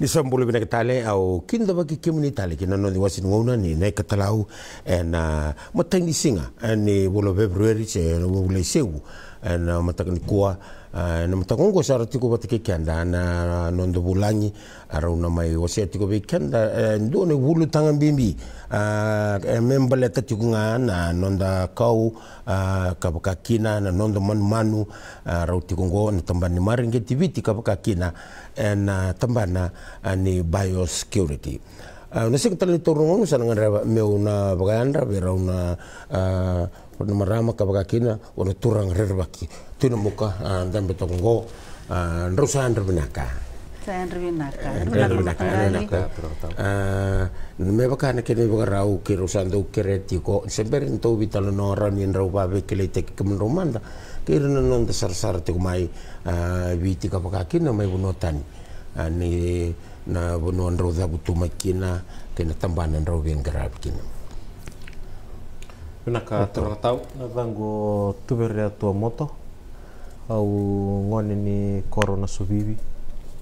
ni sa mbulu bina kitale au kinda baki kimu ni tale kina nani wasi nguona ni nai katalau en uh, matai ni singa uh, en ni wulo februari che wulo isewu en matakani kuwa Ah, nam tagongo sara tiko bata ke kenda na nondo bulangi ara una mai wasia tiko be kenda eh, ndo ne wulu tanga bimbi ah, eh, membele nga na nonda kau ah, kabaka kina na nondo manu manu ara tiko ngo na tambani maringe kabakakina, kabaka eh, kina na tambana ni biosecurity na sik tali torungo sa nangara meuna bagayandra berauna uh, marama ona turang rerbaki tidak muka ah, dan Pinaka meba kana kene baga rau kiro sanda ukere tiko sember into vitalo no ran in rau ba bekele tek kemen romanda kira na non da sar sar tiko mai viti ah, ka baka kina mai buno ani ah, na buno rau da butu makina kena tambanan rau ben garab kina tua moto, au ngone ni corona subibi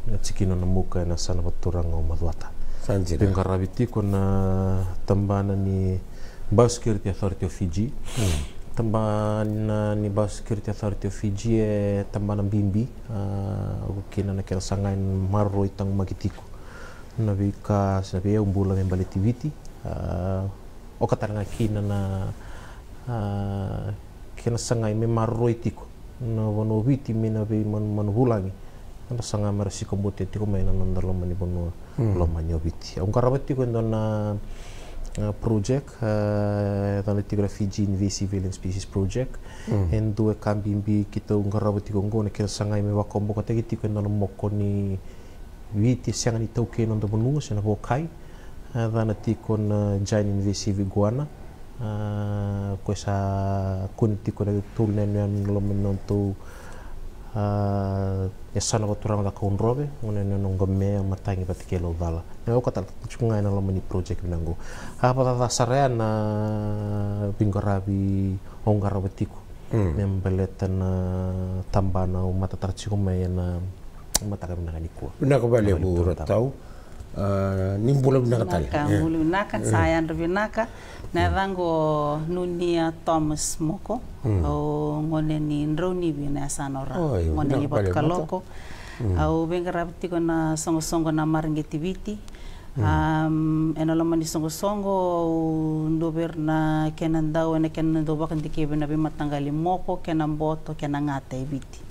na tsikino na muka na sana baturanga o madwata sanjira na tambana ni biosecurity authority of Fiji mm. tambana ni biosecurity authority of Fiji e tambana bimbi uh, kina na kira sangain marro itang magitiko na sa sinabi e umbula membalitiviti uh, o kataranga kina na uh, kina sangai me marro itiko na wano witi mina be man man hulangi anda sanga mersi kombote tiko maina nanda lo mani bono lo mani witi hmm. un karabati ko ndona project dalla tigra Fiji Invasive Alien Species Project hmm. en due cambi bi kita un karabati ko ngone ke sanga me wa kombo ko tegi tiko ndona moko ni witi sanga ni tauke nanda bono sena ko kai dalla tiko na uh, giant invasive iguana uh, eh, questa kunti kura tul nen nen lo menon tu ya eh, sana ko turang da kon robe unen nen ngo matangi patike lo dala ne ko tal chunga na lo mani project nango ha pa ta sare na eh, pingorabi ongara betiku mem beleten tambana o mata tarchiko me na mata kamina kaniko na ko bale bu ratau Uh, eh, nimbulo binakatali mulu naka ya. eh. sayandro na navango nunia Thomas moko hmm. au ngone ni ndroni bina sanora oh, iya, ngone ni kaloko. Hmm. au bengarabti na songo songo na maringeti biti um hmm. enaloma ni songo songo ndober na kenandau na kenando bakandi kebe na moko kenamboto kenangata ibiti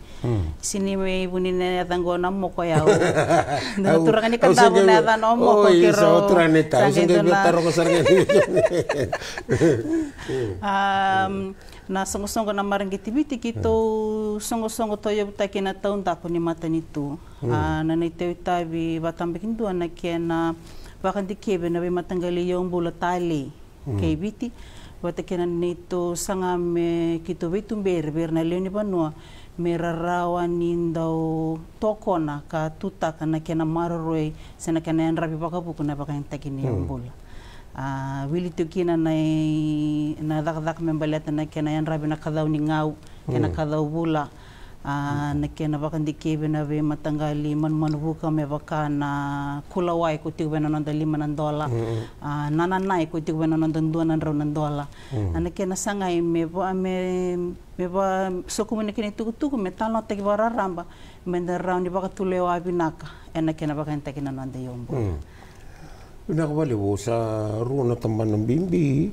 sinime bunine na gona moko ya o no turanga ni kanda buna dan o moko kiro otra neta usen de tarro ko sarga um na songo na marangi kito songo songo toyo butaki na taun tapo ni mata ni tu hmm. na nei teu tabi batambekin du ana kena wakandi kebe na be matanggali yung bulatali hmm. kay biti watakinan nito sangame kito bitumber ber na leoni banua me rarawa ni ndau tokona ka tuta kana kena maroroi sena kena yandra pipaka puku na paka intaki ni mbula. Mm. Uh, wili tukina na, na dhaka dhaka mbaleta na kena yandra pina hmm. kadhau ni ngau, kena mm. kadhau bula. Mm. nake na waka ndikebe na ve matangali manumanuvuka me waka na kulawai ko tiku vena dola nananai ko tiku vena nonda ndua nan rau nan dola nake na sangai me va me me wa sokumu nake ne tuku tuku me talo taki wa raramba me na rau ni waka tule wa ena ke na waka na nonda yombo Nak wale wo sa ruona tambanam bimbi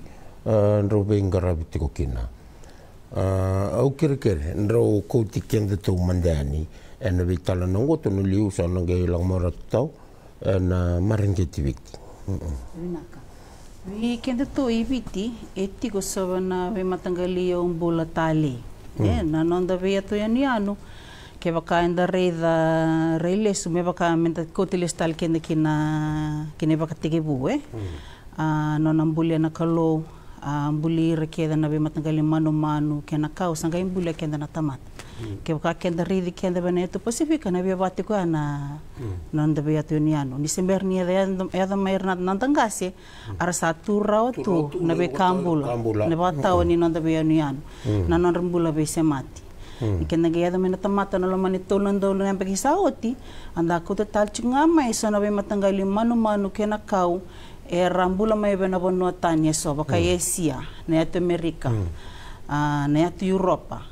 uh, nrobe ngarabi kina. Ah, au kerekere nra o kou te kenga tau mandani e na vei tala na ngoto no liu sa na gai lang mara tau e na marenge te viti. Rinaka. Vi kenda tau i viti e tiko sawa matangali o mbola tali. Mm. E eh, na nonda vei atu yani anu ke waka enda reida reilesu me waka menta kotiles tali kenda kina kina waka teke bu e. Eh? Mm. Uh, ah, no na kalou uh, ah, buli rekeda na be matangale mm. ya manu manu kena kau sanga imbula kenda na tamat ke ka kenda ridi kenda bene to pasifika na be vati ko na mm. nanda be atu ni anu ni sember ni ada ada mair na nanda ngase ara satu rao tu na be kambula na ba tau ni nanda be anu anu na non rembula be semati Hmm. Ikan nagi ada mena tamata na laman ito lang daw lang paghisaoti. Anda ko tatal chunga may so na be matanggali manu manu kena kau era mbula maive na vono tani esova ka mm. asia na yatu amerika mm. uh, na yatu europa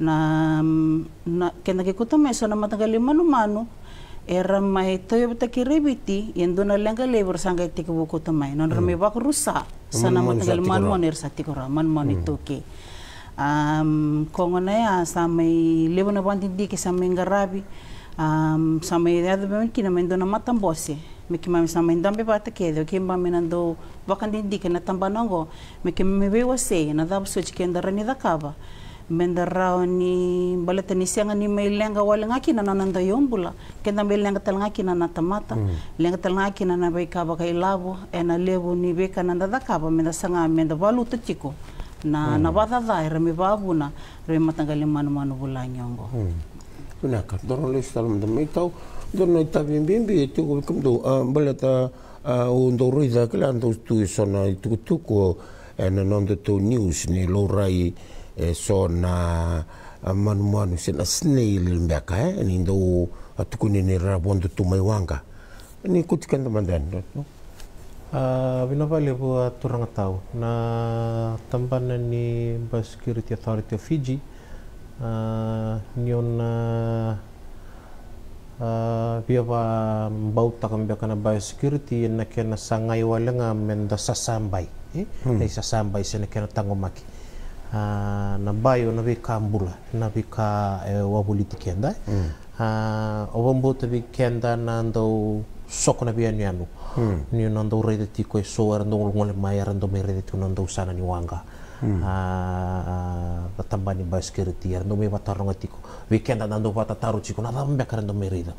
na, mm, na kena ke kuta meso na matangali manu, era mai toyo ta kiribiti yendo na lenga labor sanga tik bu kuta mai non rami hmm. bak rusa sana matangali manumanu er satikora manumanu mm. toke um, kongo na ya sa may lebo na bandindi ke ngarabi um, sa may yadu kina mendo na matambose mekima misama indambe vata kedo kimba minando vakandi dike na tambanongo mekima mewewa se na dabu sochi kenda rani dakava menda raoni balata ni sianga ni mai lenga wale ngaki na nananda yombula kenda mai lenga tal ngaki na natamata hmm. lenga tal ngaki na na bai kai lavo ena levo ni beka nanda dakava menda sanga menda valuta chiko na mm. na vadhadhai remi vavuna matangali manu manu vula nyongo mm. Tuna kartono listal Dono tabi bimbi tuku kumdu ah, balata ah, undo ruida kelando tu sona itu tuku ena eh, nondo to news ni lorai eh, sona manu ah, manu sena snail mbeka eh ni ndo atuku ni ni rabondo tu mai wanga ni kutikan teman-teman Bina vale a turang tau na tambana ni Security Authority of Fiji uh, niona pia ah, wa mbauta kambia kana biosecurity na kena sangai walenga menda sasambai eh hmm. sasambai sene kena tangomaki uh, na bayo ah, na bi kambula na bi ka eh, wabuliti kenda eh? hmm. uh, ah, obambota bi kenda na ndo soko na bi anu anu hmm. ni nando rede tiko e so arando ngole mai arando me rede tu nando sana ni wanga Mm. Ah, tambany basikiretiary no mevatarogna atyko weekend nandovata tsiko navambiakary ndomereda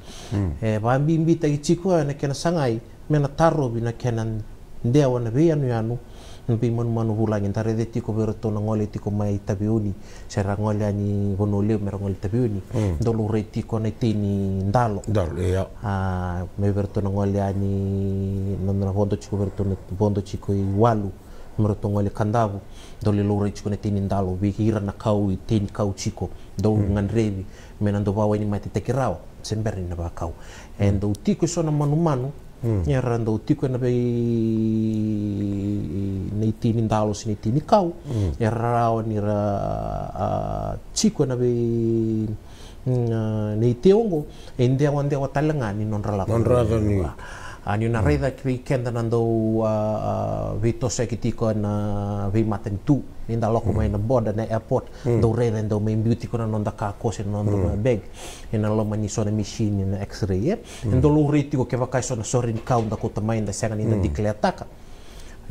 vambimbita mm. eh, itsiko eh, nakena sagnay mena taroby nakena ndeha ho anabe ano iano mbi manumano volagny ntarede tyko verotonagnoly tyko may tabeony saragnoly any vonoleo miragnoly tabeony mm. ndolore tyko anay teny ndalo eh, ah, may verotonagnoly any nanavondo tsiko verotono vondo tsiko i walu maratonga le kandavu do le lora ichu na tini ndalo we hira na kau i tini kau chiko do mm. ngan revi mena ndo vawa ni mai te tekirao semberi na bakau and e mm. do tiko so na manu manu mm. ia ra ndo tiko na bei nei tini ndalo sini tini kau mm. ia ra ni ra chiko na bei mm, nei teongo e ndewa ndewa talanga ni non rala ni Ani una mm. rei da que kenda nando vi tosa ki tiko na vi maten tu ni da loko mm. mai na border na airport do rei do mai beauty kona non mm. eh? da ka kose non do mai bag ina lo mani so na machine na x-ray e ndo lo rei tiko ke vakai so na sorin count da ko tamai da sanga ni da dikle ataka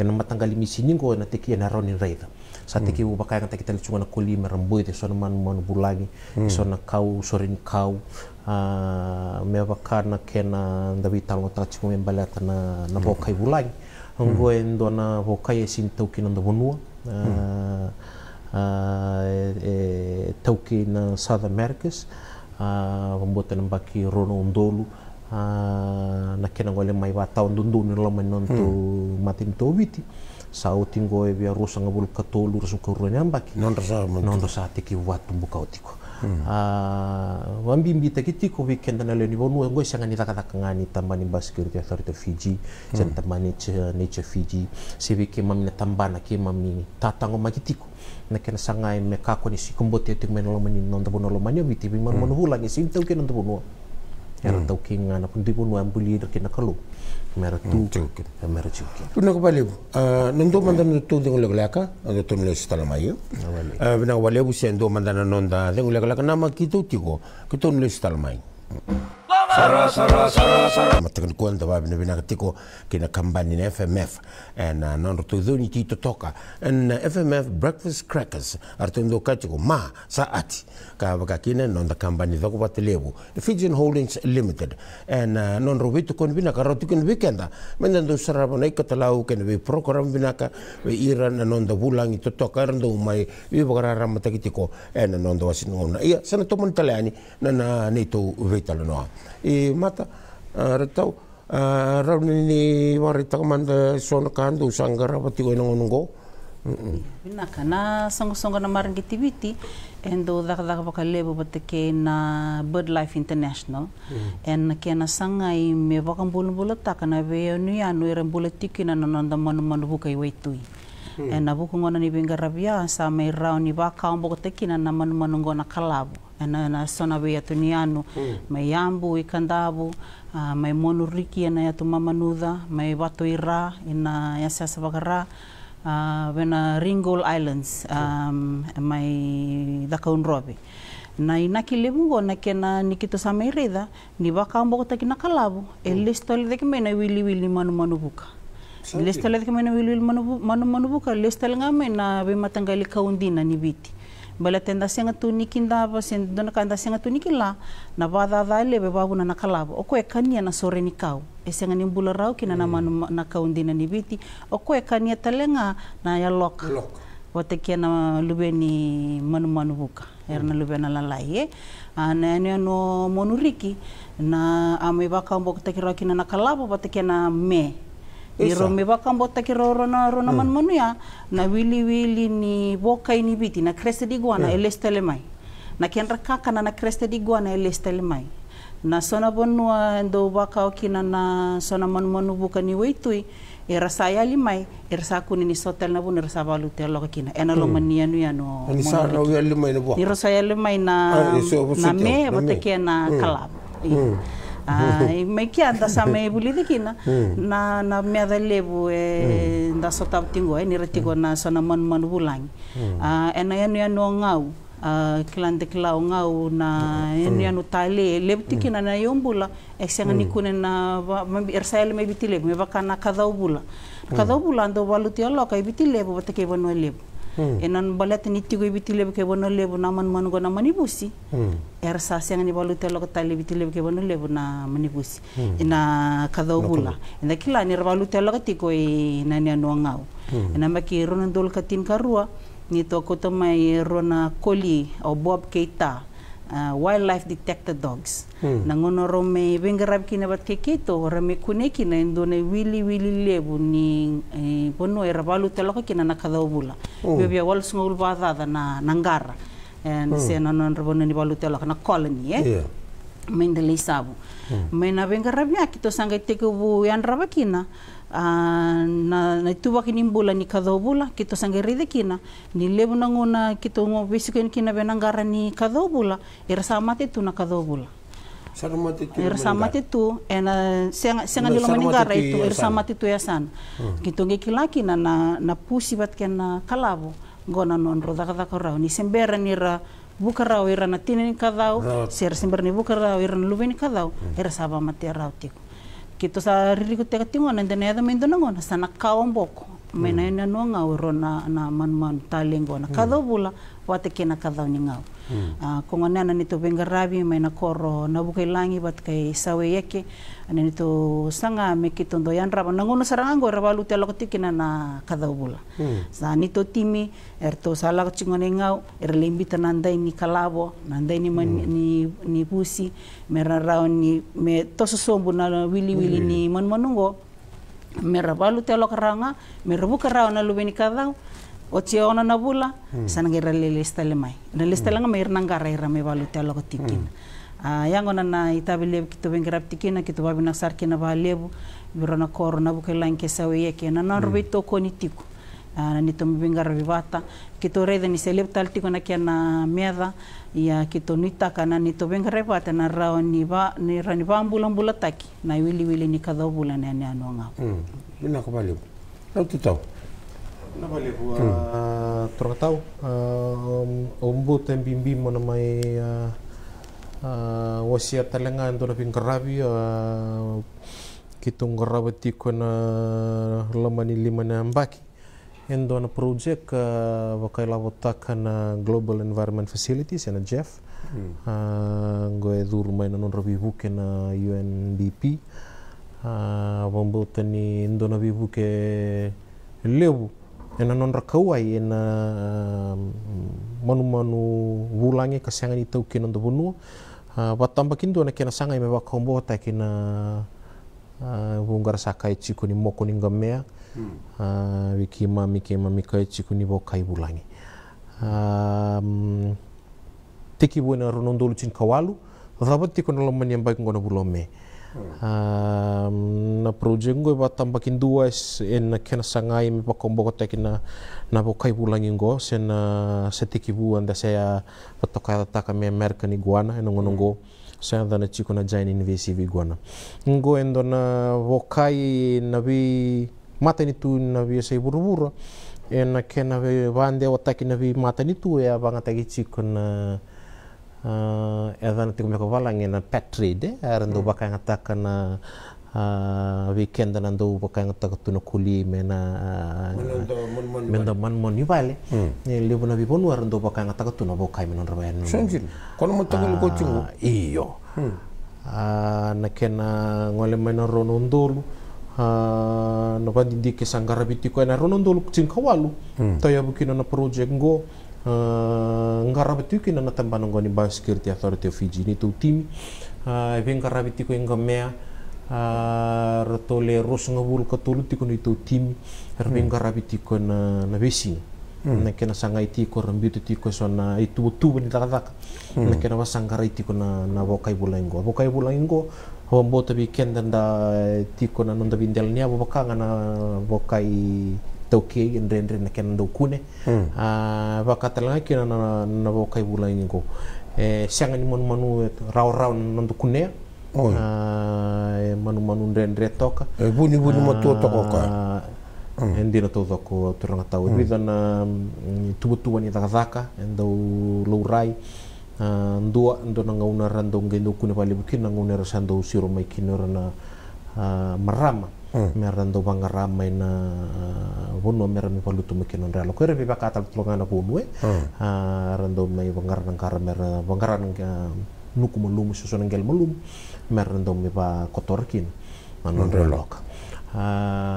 na matangali machine ko na tiki na ronin rei da sate ki ubaka yang tak kita lecungan kuli merembui te sona man man bulangi sona kau sorin kau me vaka na kena daveitalootaka jiko me baleta nana vakai vulagi qo e dua na vakai asini taukei nnoda vanuaae mm. ah, ah, e, taukei na south americusa ah, vabota enabaki ro naudola na kena qole mai vatawadodonu n lomani noatu mm. matanitovit sa oti qo e viarusagavulukatolu raskarua ni yabakinodra sa tekiwatubukao tiko Hmm. Ah, ta kiti ko kenda na leo bon ngo siya ngani takataka ngani tambani ba security authority of Fiji siya tambani nature Fiji si wiki mami na tambana ke mami tatango ko na kena sanga me kako ni sikumbote ya, tuk menolomani nondabonolomani obiti hmm. bimarmanuhulangi sintau ke nondabonuwa era mm. tau mm, ah, ah, ki ngana pun di pun wan buli der kina kalu mera tu chukin mera chukin kuna ko balibu nando mandana tu dengo leglaka ando tu nulis tala mayu bina walebu sendo mandana nonda dengo leglaka nama kitu tigo kitu nulis tala mayu Sara, sara, sara, sara. Matakan kuan tawa bina bina katiko kina kambani na FMF and uh, nondo tu dhuni ti totoka and uh, FMF breakfast crackers artondo katiko ma saati ka baka kina nondo kambani dhoko patelebu Fijian Holdings Limited and uh, nondo witu kon bina karo tu kin weekenda mendando sara ikatalau ken we program bina ka we ira na nondo vulangi totoka rando mai we bakara ramatakitiko and nondo wasinona iya sana tomon talani na na neto vetalo noa i mata ara tau rau ni wari takamanda sona kandu sanggara pati wena ngonongo Bina kana sangga na marangi tibiti endo dak-dak baka lebo bata ke na BirdLife International mm. en kena na sanga i me baka mbulu-mbulu taka na veo anu ya mbulu tiki na nananda manu-manu buka i waitui mm. en na buku ngona ni benga rabia sa me rau ni baka ombo teki na na manu-manu ngona kalabu na sona we atuniano mm. mai ambu i kandabu uh, ah, mai monuriki ana ya tumamanudha mai vato i ra ina ya siasa vakara uh, vena Ringgold Islands um, mai dakaunrobe na ina kilivungo na kena nikito sama irida ni vakambo kotakina kalavu mm. elistoli dekimena wiliwili manumanuvuka Lestal kemena wilwil manu manu buka lestal ngame na be kaundina ni viti. Bela tenda senga nda ba sen dona kanda senga niki la na ba da da leve vavuna na kalabo O koe kania na sore ni kau. E senga ni mbula rau kina na mm. manu na kau kaundina ni biti O koe kania talenga na ya lok. Lok. Wate kia na lube ni manu manu buka. Era na lube na lalai e. Eh? Ana ene no monuriki na ameba kau te kira kina na kalava wate kia na me iro me irome vakambota roro na na hmm. manmanu ya na wili wili ni vokai ini biti na kreste crested hmm. iguana mai na kenra kaka na na kreste crested iguana mai na sona bonua ndo vakao kina na sona manmanu buka ni waitui era sa ya limai era sa kuni ni sotel na bun era sa balu te loka kina ena lo hmm. mani anu ya no ni sa na ya limai na bua ni sa ya limai na ah, na me bote kia na kalab maikia ndasamevulithikina na na miathalevu e ndasotavtingo e niretiko na sona manumanu vulangi ena yanu yanu ngau kilante kilau ngau na yanu yanu tale levutikina na yombula esenga nikune na ersaele mevitilevu mevakana kadhauvula kadhauvula ndo valutioloka ivitilevu vatakeivanuelevu Hmm. enan balet ni go ibiti lebe ke bono lebu na man man na manibusi hmm. er sa siang ni balu telo kata lebi ti lebe ke bono lebu na manibusi ina hmm. kadau bula ina kila ni balu telo kati go i na ni anu ngau ina maki ronan dol katin karua ni to kota mai e rona koli o bob keita uh, wildlife detector dogs hmm. nangono rome bengarab kina bat keketo rome kune kina indone wili wili lebu ni eh, bono era balu teloko kina nakadau bula hmm. bebia wal sungul badada na nangara and hmm. se nanon rebono ni balu teloko na colony eh yeah. mendelei sabu hmm. mena bengarab ya kito sanga tekebu yan rabakina a na na tuwa kini bula ni kadho bula kito sangeri de kina ni lebu na nguna kito ngo bisu ken kina benangara ni kadho bula ira samate tu na kadho bula Sarmati tu. Ira samati tu ena senga senga dilo meningara itu ira samati tu yasan. Kito ngi kilaki na na na pusi bat ken na gona non roda kada korau ni sembera ni ra bukarau era na tinen kadau ser sembera ni era ira lubeni kadau sama sabamati rau tiku. kitu sa na tingona ndeneda mindo nangona sana kaomboko mena mm. ina no ngau ro na na man man na mm. kadovula wate kena kadau ni ngau uh, hmm. ah, kongana na nito bengarabi may nakoro nabukay langi bat kai sawe yake ana nito sanga mekitondo yan raba nangono sarango raba luti alakoti kina na kadabula mm. sa nito timi erto sala chingone ngau erlembita nandai ni kalabo nandai ni man, mm. ni ni pusi ni me toso sombu na wili wili mm. ni manmanungo merabalu telok ranga merabu karao na lubeni kadau otsiona na bula sana ngira lele stale mai na lesta langa mai rna ngara ira me balu tala ko tikin hmm. a ah, yango na na itabile kitu bengra na kitu babi na sar na koro na korona bukela nke sawe yake na hmm. ah, na robe to koni tiku na nito tomi bingara bibata kitu rede ni selep tal tiko na kia na mieda ya kitu nita kana ni to bingara bibata na rao ni ba ni rani ba mbula mbula taki na wili wili ni kadobula na ni anonga mm. mina ko balebu na tutau Nabali huwa hmm. turataw umbu tembimbi mo na may eh, eh, wasiat talaga ando na pingkarabi ya. kitong garabati ko na laman lima na ambaki endo na project eh, wakay lawatak na Global Environment Facilities na Jeff hmm. ngo edur may nanon rabi buke na UNDP wambo tani endo na bibuke lebu ena non rakau ai ena manu manu wulangi ni itu kena tu bunu watam bakin na kena sanga ya, me wakombo ta kena eh, wungar sakai ciku ni moko ni ngamea ya. hmm. eh, wikima mikema mikai ciku ni bokai wulangi ehm, tiki buena ronondolu cin kawalu rabat tikon lomani yang baik ngono bulome um, na project go ba tamba kin duas en na ken sangai mi pa kombo tekina na bo kai bulangi go sen na setiki bu anda saya patoka kami merka ni guana en ngono go sen da na chiko na jain invasive guana ngo endo na bo kai na vi mata ni tu na bi sei burubura en na ken na bande o takina bi mata ni tu ya e banga tagi chiko na uh, eh, tiko meko ko wala ngena petride ar ndu baka mm. ngata kana eh, weekend na ndu baka ngata tuno kuli mena eh, mena man mon yubale ne lebo na bibonu ar ndu baka ngata tuno bokai menon rawen senjin kono mo tagul ko tingu ah, iyo mm. ah, na kena ngole mena rono ndolu, na bandi dike sanggara bitiko na rono ndolu kawalu toya kina na project ngo ngara betu na nana tampa nongoni biosecurity authority of Fiji ni tu tim even ngara inga mea rotole ros ngabul katolu ti ni itu tim erbe ngara na na besi na kena sanga Tiko ko rambi tu na itu tu ni takak na kena wasangara iti ko na na bokai bulango bokai bulango Hom bota bi kenda nda tiko na nonda bindel nia wokai na bokai tauke ndre ndre na ken do kune hmm. a ah, ba katalanga kina na na go e sanga ni mon manu na do kune a ah, eh, manu toka e buni buni mo ah, to hmm. eh, ndina to turanga tau e bidan tubu tubu ni daga daka ndo lourai ndua ndo na ngauna rando ngendo kune pale bukina ngauna rasando usiro mai kinora na marama merrandu hmm. ramai eh, na wonno mera mi wallutu mi kinon relo ko rebi bakatal tulongana e eh? hmm. rando mai rana kara mera rana nangara eh, nuku malum susun ngel malum merando mi ba kotorkin manon ka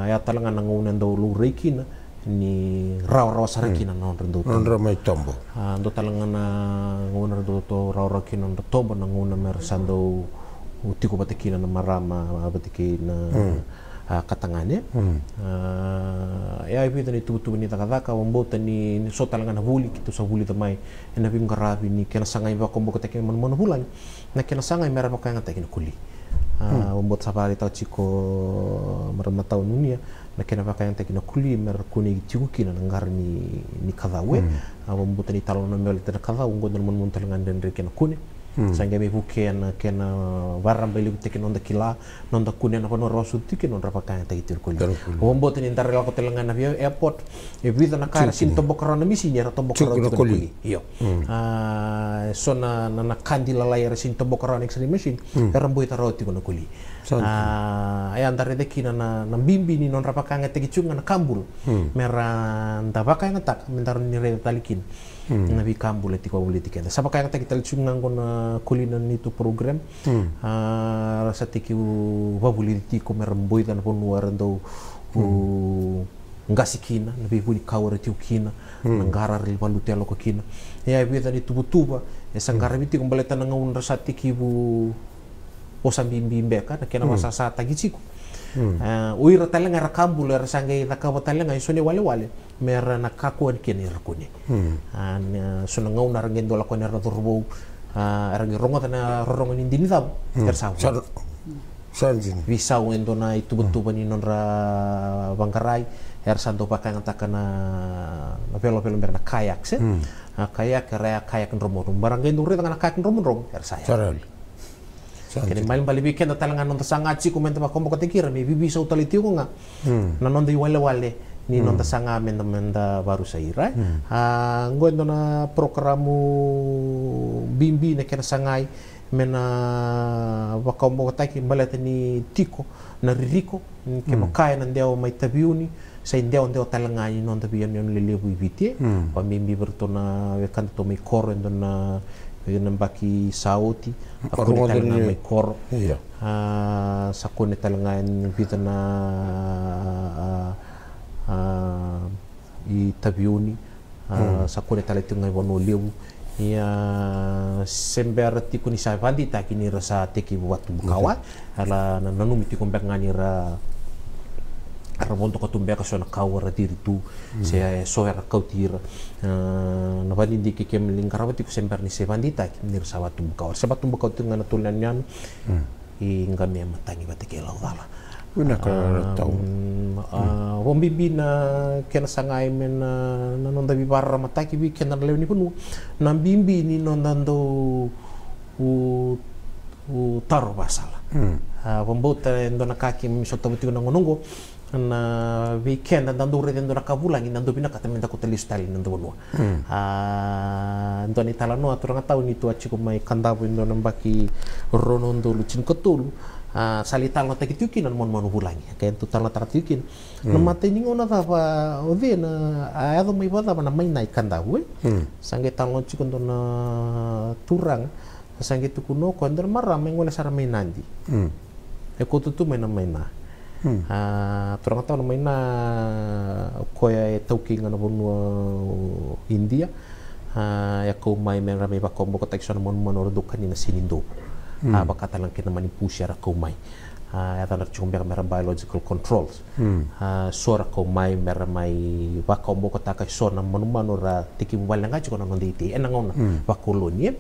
ya talanga nangu nendo lu reikina ni rau raw raw sarakina hmm. non rendo non raw mai tombo ndo talanga na ngona rendo to rau rau kina ndo tombo na ngona mer sando utiku batikina na marama batikina Ah, katangane hmm. ah, ya ipi tani tu tu ni takataka wombo tani sotalangan huli kitu sa vuli tamai ena pim karabi ni kena sangai iba kombo keteke mon mon hulan na kena sangai mera pa kanga tekina kuli ah, hmm. tsa sapari tau chiko marama tau nunia ya. na kena pa kanga tekina kuli mer kuni tiku gitu, kina nangar ni ni kadawe hmm. wombo tani na mel tani kadawe wongo tani mon mon talangan den kena kuni sange be na ken eh, beli be lib teken onda kila nonda kunia na kono rosu tiken onda kaya ta itir kuli Ombot bote ni ntar lako telanga na via airport e eh, vida na kara sin tombok na misi nyera tombok rona kuli iyo hmm. ah, so na na kandi la yera sin tombok rona extreme machine hmm. rambo taro roti ah, na kuli ah ay andar de kina na na bimbi ni non rapakanga tekicunga na kambul hmm. mera ndavaka tak, mentar ni re talikin mm. na bi kam kenda sapa kaya kita kita lihat nang kon kulinan itu program mm. uh, rasa tiki wa buleti ko mboida na pun luar ndo hmm. ngasi kina na bi kawara tiu kina mm. ngara ril balu telo ko kina ya bi tani tubu tuba ya sanggara hmm. biti ko baleta nang un rasa tiki bu osan bimbimbe ka na kena hmm. masa sa tagi ciku Uh, ah, uira talenga rakambula rasanga i rakava talenga isone wale wale mera na kakuan kini rakuni hmm. an eh, suna ngau na rangin dola ko ah, na turbo rangin rongo tana rongo ni dini tabu hmm. kersawu sarjin bisa wen dona itu bentu hmm. bani non ra bangkarai er santo pakai kana na pelo pelo mer na kayak se ah, kayak rea kayak romo rom barang gen duri tangana kayak romo rum er saya Kini malam balik weekend talangan nonton sangat sih komentar kompo ketikir nih bibi sautali ko nggak, nonton di wale wale ninonta sanga men da baru sairai hmm. ha hmm. ah, ngondo na programu bimbi na kena sangai mena wakambo taki baleta ni tiko na ririko mm, ke hmm. makai na ndeo mai tabiuni sa ndeo ndeo talanga ni non tabiun ah, ni lelebu ibitie pa mimbi bertona wekan to mai koro ndo na na ah, saoti sauti aku talanga mai koro sa kone talanga ni bitana Ah, i tabioni ah, mm. sakone taletunga iwono lewu ia sember tikuni savandi kini rasa teki watu bukawa ala nanumi ngani ra rabondo ka tumbe ka sona kawa ra tiri tu mm. se so era kau tira ah, na vandi di ke kem lingkara ti sember ni se vandita kini sa watu bukawa sa watu bukawa tunga na tulan nyan mm. i ngame matangi batike vala una ka tau ah, bi na ken sangai men ah, na na nonda bi barra mataki ki bi kena na punu na bimbi ni nonda ndo u u taro basala hmm. ah, wambota ndo na kaki mi soto buti na ngonongo na weekend na ndo rede ndo na kabulangi nando bina kata menda ko telistali nando bonua hmm. ndo ni talanoa turanga tau ni tua chiko mai kandabu ndo nambaki ronondo lucin Uh, sali talo taki tuki na mon mon hulangi ke tu tala tara tuki mm. nama tini ngona tapa odi na edo mai bada mana mai naik kanda eh? hui mm. sangge chiko ndo na turang sangge tukono ko ndo marra mai ngona sara mai nandi mm. e kotu tu mai na mai na Hmm. Uh, turang tau mai na koya e tauki ngana India uh, ah, ya e kau mai mera mei bakombo kota ikson mon mon ordukan ina sinindo mm. uh, lang kita mani pushera kumai uh, ah, yatana chumbia mera biological controls mm. uh, ah, sora kumai mera mai wakombo kota kai manu manu ra tiki mbalanga chikona nonditi enangona mm. wakolonie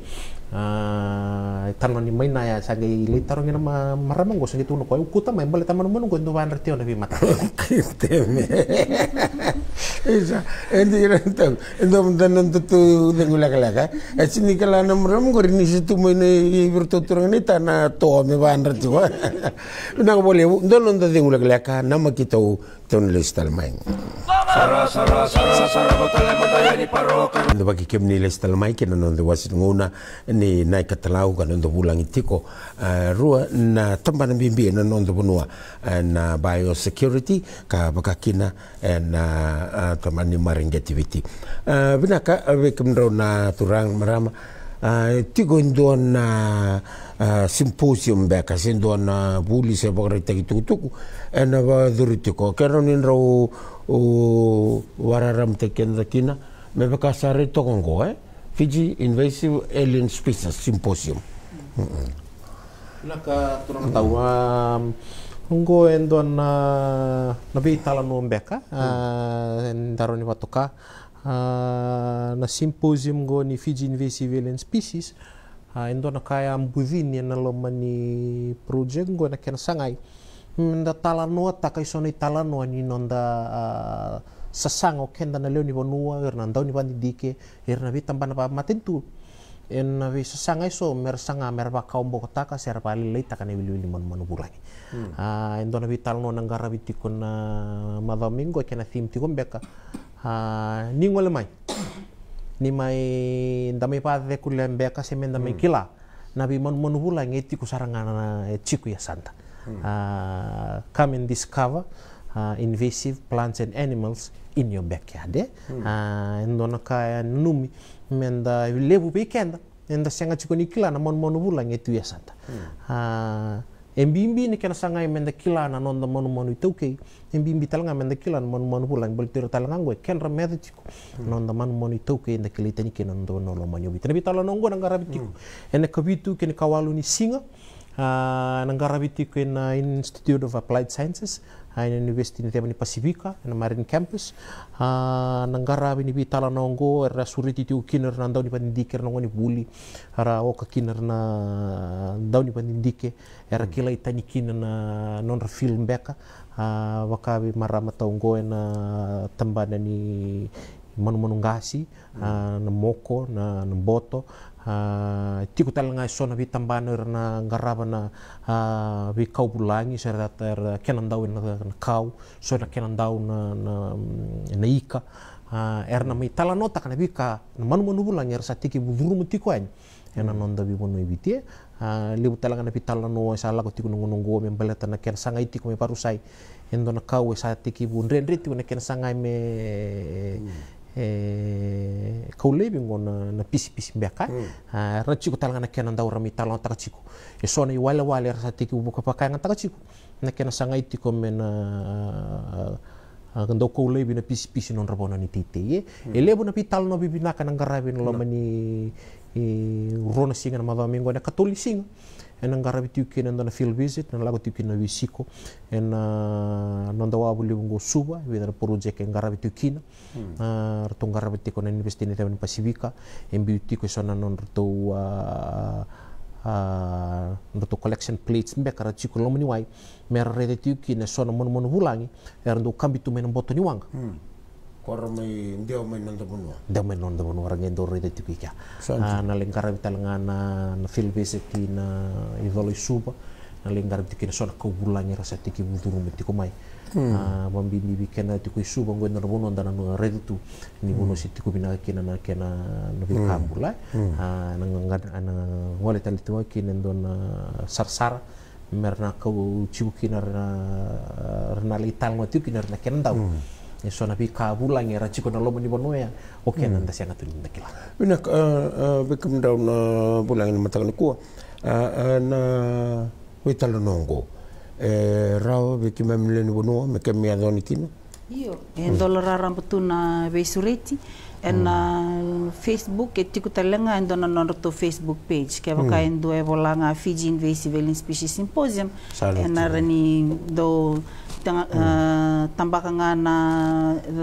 Uh, ah, tano ni mai naya sage ili taro ngena ma marama ngoso gitu no koy ukuta mai bale tamanu manu gondo wan retio na bi mata teme Iya, ente iran tau, ente mentan ente tu dengula Es eci nikala namura mungkori nisi tu mene ibir tu turang ni tana toa me banra tu wa, nang boleh, ente nonton dengula kalaka, nama kita u tunlis main ndo sara kem ni sara mai kena sara sara nguna ni sara katalau sara sara bulang itiko eh, rua na sara bimbi na sara bunua eh, na biosecurity ka baka kina eh, na sara ni sara bina ka kem sara na turang sara tigo ndo na sara be sara sara na sara sara tagi sara na ba sara sara ο Βαράρα Μτεκένδακίνα με βεκασάρι το γονγκό, ε. Fiji Invasive Alien Species Symposium. Λάκα τώρα να πει θάλανο μπέκα, βατοκά, να συμπόζιμ γόνι Fiji Invasive Alien Species, εντό να κάει αμπουδίνι ένα λόμμανι project γόνι να κένα da talanoa takaisoanai talanoa ni non sasang o kenda na leo ni vanua erna dau ni dike vadidike erna vei tambana vamatentu ena vei sasaga mer mera mer mera vakau boko taka sera valelai taka hmm. na viliuli manumanu vulagi en dona vei talanoa na gara vei tiko na mavamingo eke na thim tiko beka ni ngole mai ni mai nda mai vadekule beka semen semenda mai hmm. kila na vi mon vulagi e tiko sarangana e tsiko ya santa Hmm. uh, come and discover uh, invasive plants and animals in your backyard eh? mm. numi menda lebu pe kenda enda senga kila na mon mon bulang itu ya santa hmm. uh, embimbi ni kena sangai menda kilana nonda mon mon itu ke embimbi talanga menda na mon mon bulang bel talanga ngwe kenra meda chiku mm. nonda mon mon itu ke enda kilita ni kena ndo no lo manyo bitana bitala nongo nangara bitiku mm. Enda kabitu kena kawalu ni singa Ah, nangarabitiko ena institute of applied sciences aina university nity amin'ny e pasifika ena marine campus ah, nangaraby nibi talanango ra suriti ti ukinir na ndau ni pandike na ngoni buli ara oka kiner na ndau ni dike, era hmm. kila itani kiner na non film beka ah, wakabi marama taungo ena tambana ni manu-manu ngasi hmm. na moko na, na boto tiako talanga sona vi tambana rana na vi kau bulangi sera datar kenandau na kau sona kenandau na na ika erna mai talanota kana vi ka na manu manu bulangi sa tiki buvuru mutiko any ena nonda vi bono ibite libu talanga na vi talano esa lako tiko nungu nungu me baleta na ken sangai tiko me parusai endo na kau esa tiki bu ndre ndre tiko na ken sangai me Ε, Είχαμε έναν πισυμπιάκο, ε, έναν πισυμπιάκο, έναν πισυμπιάκο, ε, έναν πισυμπιάκο, έναν πισυμπιάκο, έναν πισυμπιάκο, έναν πισυμπιάκο, έναν πισυμπιάκο, έναν πισυμπιάκο, έναν πισυμπιάκο, να πισυμπιάκο, έναν πισυμπιάκο, έναν πισυμπιάκο, έναν πισυμπιάκο, έναν πισυμπιάκο, ena ngarave tiukena da na field visit na lago tiukena visiko ena na dawa buli bungo suba vida na project en ngarave tiukina hmm. rato ngarave tiko na investi ni tevani pasivika en biutiko sona non rato rato collection plates mbeka ra tiko lomani wai mera rede tiukina sona mono mono vulangi era do kambitu mena boto ni wanga hmm. kormai ndio mai nanda bunua ndio mai nanda bunua rangi ndo rede tipika ah, na lengkara vitalanga na na filbese ki na ivalo suba hmm. ah, na lengkara vitiki na sona kabulangi rasa tiki buduru metiko mai mambini bikena tiko isuba ngwe nanda bunua ndana no rede tu ni bunua si tiko bina kina na kena no vikambula na ngangada hmm. hmm. ah, na ngole talitiwa kina ndo na sarsara merna kau cibu kina rena rena lital ngwe tiko kina rena kena ndau ni sona bi ka bulang hmm. eh, eh, era chiko eh, na lomo ni bonoya o ke nan da sianga tuni nakila bina be kum daun na bulang ni matang ko na witalo nongo e rao be kim amle ni bonoa me kem ya doni tino io e dolara ramputuna sureti na hmm. Facebook e tiku talenga endo na nono to Facebook page ke waka hmm. mm. endo e volanga Fiji Invasive Alien Species Symposium e na rani do tanga, mm. uh, eh, tambaka nga na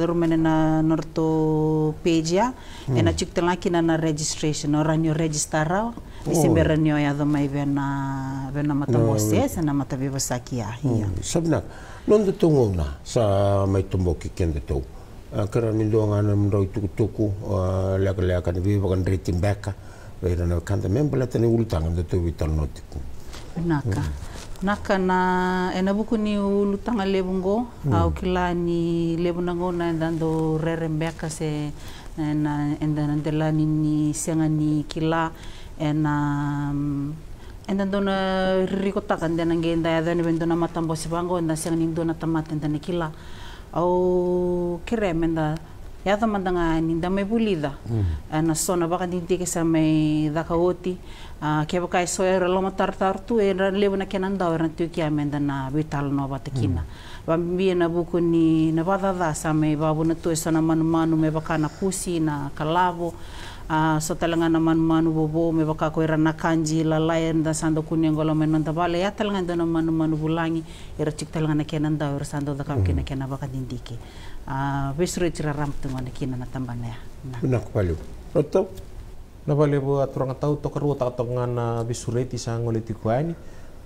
rumene na norto page ya mm. ena chiktelna kina na registration ora nyo register rawa oh. isembera nyo ya do mai vena vena matambosi oh. no. esa na mataviva sakia mm. ya iya. hmm, sabna non de tongo na sa mai tombo ki kende to uh, ah, kara ni do nga na mro tuku tuku uh, laka laka ni viva kan retim beka Vei rana kanta membala tani ultanga da tu vital notiku. Naka. Mm. nakana ena eh, buku ni ulutanga lebungo mm. au kila ni lebunango na dando rerembeka se na enda ndela ni ni senga ni kila ena eh, enda eh, dona rikota kan dena ngenda ya dona bendo na matambo sibango enda senga ni dona tamat enda ni kila au kiremenda Mm. e ata mandanga ni da mai bulida ana sona baka din te kesa mai da kaoti a uh, ke baka so era lo matar tar tu era le bona ke nan da ora tu ki amenda na vital no mm. va te kina mi na buku ni na va da da sa mai va bona tu e sona manu manu me baka na kusi na kalavo uh, so talanga naman manu bobo me baka ko irana kanji lalai da sando kuning golo men manta bale ya talanga nda naman manu bulangi ira cik talanga na kena da ira sando da kam mm-hmm. kena kena baka dindiki uh, ah, besru ira ram tunga na kina na tambana ya na kwalu otop na bale bo aturanga tau to karu ta tonga na besure ti sango le tikuani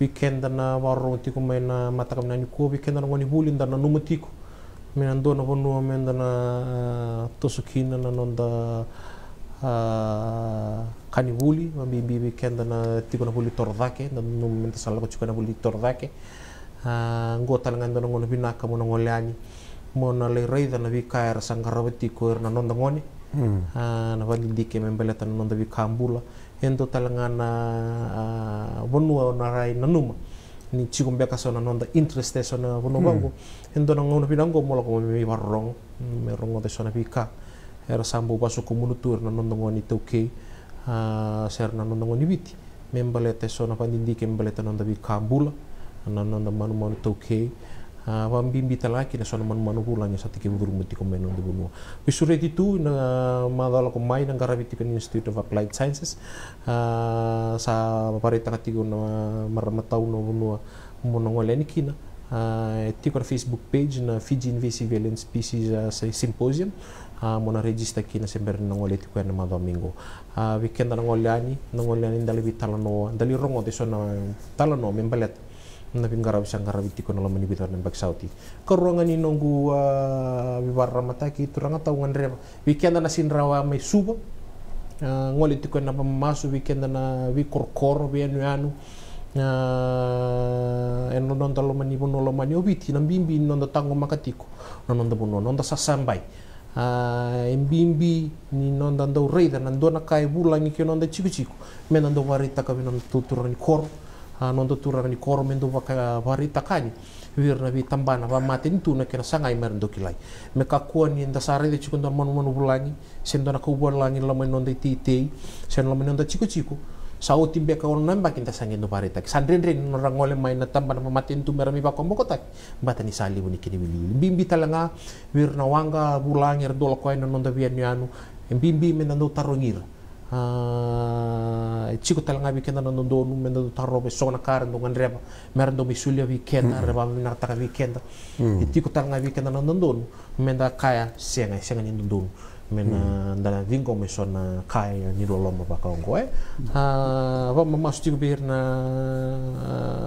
weekend na warro tiku na mata kam na nyuko weekend na ngoni bulin da na numutiku menandona ah, tosukina na nonda Eh, kani wuli kenda na tiko na wuli tordake na minta salla ko na wuli tordake eh, ngotala ngandana ngono binaka mona ngolani mona le raida na vikaera beti ko erna nonda ngone hmm. eh, na validike membeleta nonda vikambula endo talangana vonua na rai nanuma ni cikumbeka sona nonda interest e sona vono vango hmm. endo na ngono binango mola ko mi varrong me rongo de sona vika era sambo soko munutur na nondongoni toke ser na nondongoni witi membalete sona pandindike membalete nonda wi kambula na nonda manu manu toke uh, bimbi talaki na sona manu manu pulangi sa satike wudur muti komen nondi bunua di tu na madala komai mai na garaviti kan institute of applied sciences sa sa tanga tigo na maramatau na bunua monongoleni kina uh, e tikor facebook page na Fiji Invasive Alien Species uh, Symposium mona regista kina sember nangole ti kwen ma domingo a weekend nangole ani nangole ani ndali vitala no ndali rongo de sona tala no membelet na pin garabi sang garabi ti kono lamani bitar bak sauti ni nonggu wibar ramata ki turanga tau ngandre weekend na sinrawa mai suba ngole ti kwen na pamasu weekend na wi korkor wi anu anu en non da mani bono lomani obiti nan bimbi non da tango makatiko non da bono non da sasambai MBMB ni nonda ndau reida na ndona kae bula ni kio nonda chiku chiku me nonda warita ka vino tutura ni koro nonda tutura ni koro me nonda warita ka ni vir na vita mbana va mate ni tuna kira sanga imer ndo kilai me ka kua ni nda sare de ndo manu manu bula ni sen ndona ka ubua la ni lama nonda iti iti sen lama nonda chiku chiku sa uti be ka onam ba kinta sangin no tak sadrin rin no rangole may natamban mamatin tu merami pa kombo kotak bata ni sali mo ni kinimili bimbi talanga wirnawanga bulangir dol ko ay nonda bian yanu bimbi men nando tarongir ah, chico talanga bi kenda non do nu mendo tarro be sona karen do ngandre reba mer do mi sulia bi kenda hmm. re mi hmm. na ta bi kenda e talanga bi kenda non do nu kaya senga senga ni nu mena mm. dana vingo me sona hmm. kai ni lo lomba pa kongo e eh? ha va mama stiu bir na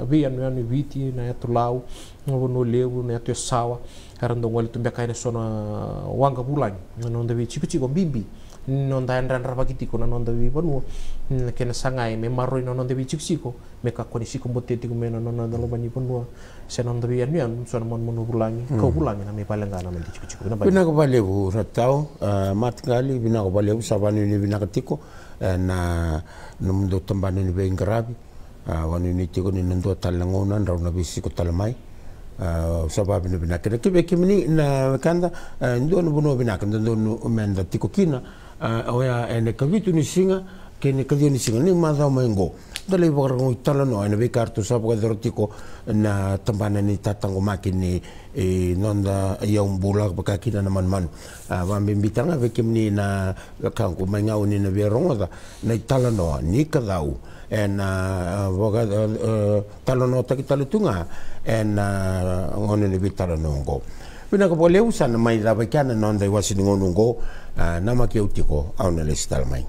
eh, vi anu anu viti na lau no no levo na atu sawa arando ngol tumbe kai na sona eh, wanga bulan na no ndavi chipichi gombimbi nonda andra andra pakitiko na nonda vivanuo kena sangai me marroi na nonda vichiksiko me kakoni siko botetiko me na nonda lobani vanua se nonda vianu yan suana mon mon urulangi mm. kau na me palengana me tichikchiko na bina ko balevu ratau uh, matngali bina ko balevu sabani ni bina katiko na numundo tambani ni bengrabi uh, wanu ni tiko ni nando talangona ndra bisiko Uh, sababu ni binakina kibe kimini na kanda ndo no bono binakina ndo no menda tiko kina uh, oia e ne kavitu ni singa ke ne kadio ni singa ni mada o maingo da lei vaga rango itala no e ne vei kartu sa vaga derotiko na tambana ni tatango maki ni e nonda ia umbula baka kina na manmanu uh, ah, vambi mbitanga vekim ni na kanku maingau ni na vei rongoza na itala no ni kadau en uh, ah, vaga uh, ah, talo no taki talitunga en uh, ngone ni vitala no ngo Vina ka po leusa na mai dhava kiana nonda iwasi ni ngonu ngoo uh, να μακαιούτικο, αν ελέσει τα Αλμάνια.